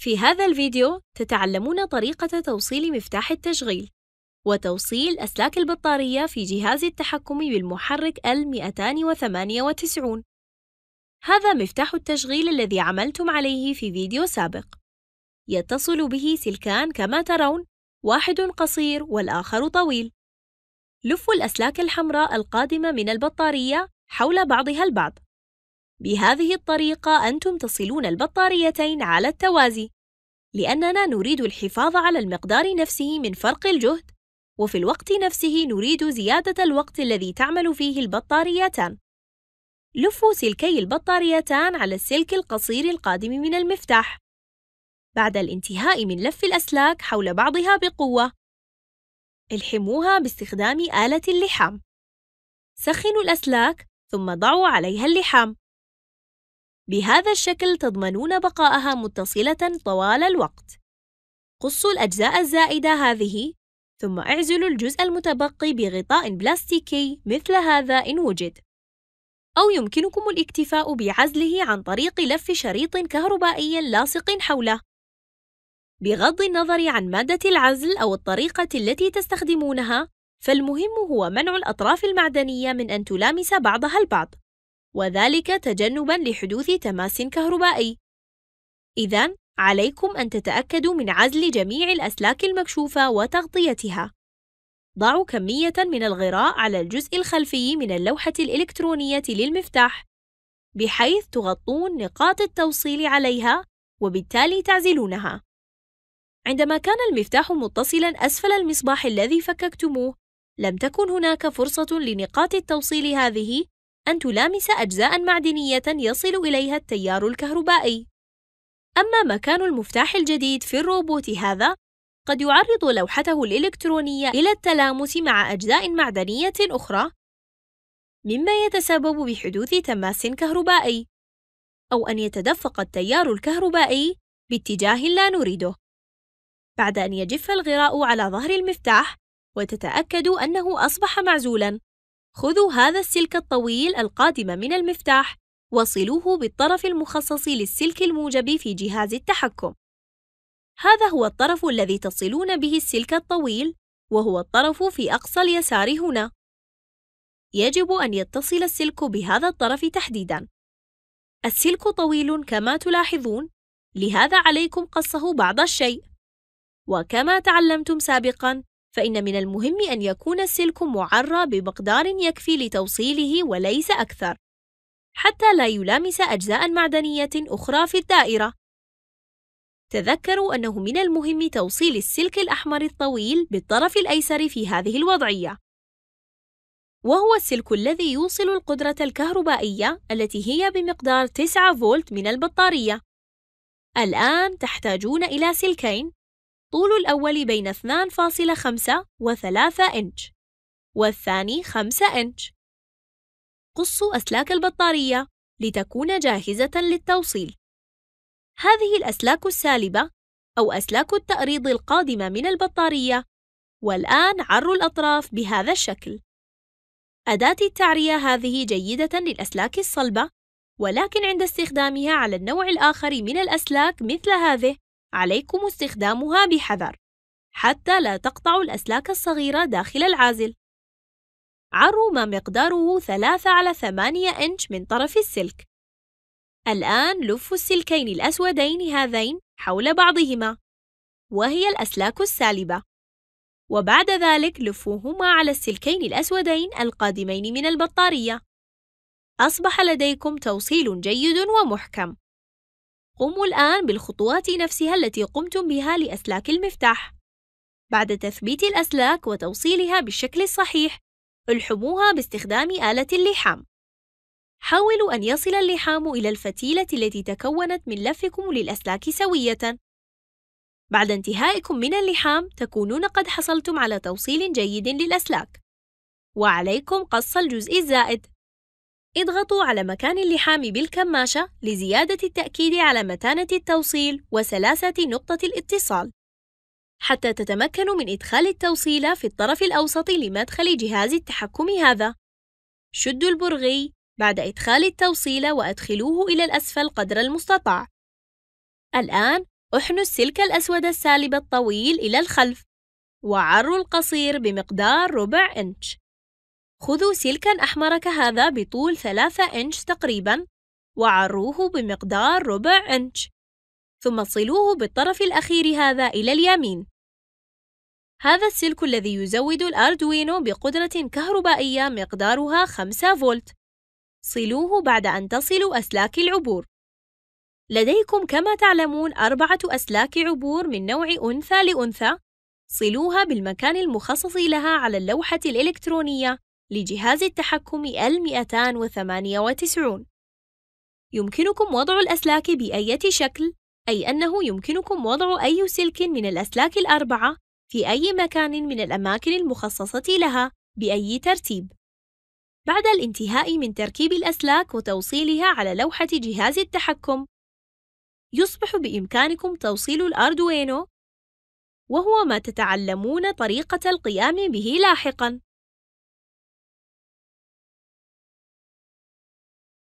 في هذا الفيديو تتعلمون طريقة توصيل مفتاح التشغيل وتوصيل أسلاك البطارية في جهاز التحكم بالمحرك L298 هذا مفتاح التشغيل الذي عملتم عليه في فيديو سابق يتصل به سلكان كما ترون واحد قصير والآخر طويل لفوا الأسلاك الحمراء القادمة من البطارية حول بعضها البعض بهذه الطريقة أنتم تصلون البطاريتين على التوازي لأننا نريد الحفاظ على المقدار نفسه من فرق الجهد وفي الوقت نفسه نريد زيادة الوقت الذي تعمل فيه البطاريتان لفوا سلكي البطاريتان على السلك القصير القادم من المفتاح بعد الانتهاء من لف الأسلاك حول بعضها بقوة الحموها باستخدام آلة اللحام سخنوا الأسلاك ثم ضعوا عليها اللحام بهذا الشكل تضمنون بقاءها متصلة طوال الوقت. قصوا الأجزاء الزائدة هذه ثم اعزلوا الجزء المتبقي بغطاء بلاستيكي مثل هذا إن وجد. أو يمكنكم الاكتفاء بعزله عن طريق لف شريط كهربائي لاصق حوله. بغض النظر عن مادة العزل أو الطريقة التي تستخدمونها، فالمهم هو منع الأطراف المعدنية من أن تلامس بعضها البعض. وذلك تجنبا لحدوث تماس كهربائي إذا عليكم أن تتأكدوا من عزل جميع الأسلاك المكشوفة وتغطيتها ضعوا كمية من الغراء على الجزء الخلفي من اللوحة الإلكترونية للمفتاح بحيث تغطون نقاط التوصيل عليها وبالتالي تعزلونها عندما كان المفتاح متصلا أسفل المصباح الذي فككتموه لم تكن هناك فرصة لنقاط التوصيل هذه أن تلامس أجزاء معدنية يصل إليها التيار الكهربائي. أما مكان المفتاح الجديد في الروبوت هذا قد يعرض لوحته الإلكترونية إلى التلامس مع أجزاء معدنية أخرى، مما يتسبب بحدوث تماس كهربائي، أو أن يتدفق التيار الكهربائي باتجاه لا نريده. بعد أن يجف الغراء على ظهر المفتاح، وتتأكد أنه أصبح معزولاً، خذوا هذا السلك الطويل القادم من المفتاح وصلوه بالطرف المخصص للسلك الموجب في جهاز التحكم هذا هو الطرف الذي تصلون به السلك الطويل وهو الطرف في أقصى اليسار هنا يجب أن يتصل السلك بهذا الطرف تحديداً السلك طويل كما تلاحظون لهذا عليكم قصه بعض الشيء وكما تعلمتم سابقاً فإن من المهم أن يكون السلك معرى بمقدار يكفي لتوصيله وليس أكثر، حتى لا يلامس أجزاء معدنية أخرى في الدائرة. تذكروا أنه من المهم توصيل السلك الأحمر الطويل بالطرف الأيسر في هذه الوضعية، وهو السلك الذي يوصل القدرة الكهربائية التي هي بمقدار 9 فولت من البطارية. الآن تحتاجون إلى سلكين طول الأول بين 2.5 و3 إنش والثاني 5 إنش قصوا أسلاك البطارية لتكون جاهزة للتوصيل هذه الأسلاك السالبة أو أسلاك التأريض القادمة من البطارية والآن عروا الأطراف بهذا الشكل أداة التعرية هذه جيدة للأسلاك الصلبة ولكن عند استخدامها على النوع الآخر من الأسلاك مثل هذه عليكم استخدامها بحذر حتى لا تقطعوا الأسلاك الصغيرة داخل العازل عروا ما مقداره 3 على 8 إنش من طرف السلك الآن لفوا السلكين الأسودين هذين حول بعضهما وهي الأسلاك السالبة وبعد ذلك لفوهما على السلكين الأسودين القادمين من البطارية أصبح لديكم توصيل جيد ومحكم قوموا الآن بالخطوات نفسها التي قمتم بها لأسلاك المفتاح. بعد تثبيت الأسلاك وتوصيلها بالشكل الصحيح، الحموها باستخدام آلة اللحام. حاولوا أن يصل اللحام إلى الفتيلة التي تكونت من لفكم للأسلاك سوية. بعد انتهائكم من اللحام، تكونون قد حصلتم على توصيل جيد للأسلاك. وعليكم قص الجزء الزائد. اضغطوا على مكان اللحام بالكماشة لزيادة التأكيد على متانة التوصيل وسلاسة نقطة الاتصال حتى تتمكنوا من إدخال التوصيلة في الطرف الأوسط لمدخل جهاز التحكم هذا شدوا البرغي بعد إدخال التوصيلة وأدخلوه إلى الأسفل قدر المستطاع الآن احنوا السلك الأسود السالب الطويل إلى الخلف وعروا القصير بمقدار ربع إنش خذوا سلكا أحمر كهذا بطول ثلاثة إنش تقريبا وعروه بمقدار ربع إنش ثم صلوه بالطرف الأخير هذا إلى اليمين هذا السلك الذي يزود الأردوينو بقدرة كهربائية مقدارها 5 فولت صلوه بعد أن تصلوا أسلاك العبور لديكم كما تعلمون أربعة أسلاك عبور من نوع أنثى لأنثى صلوها بالمكان المخصص لها على اللوحة الإلكترونية لجهاز التحكم ال 298 يمكنكم وضع الأسلاك بأية شكل أي أنه يمكنكم وضع أي سلك من الأسلاك الأربعة في أي مكان من الأماكن المخصصة لها بأي ترتيب بعد الانتهاء من تركيب الأسلاك وتوصيلها على لوحة جهاز التحكم يصبح بإمكانكم توصيل الأردوينو وهو ما تتعلمون طريقة القيام به لاحقاً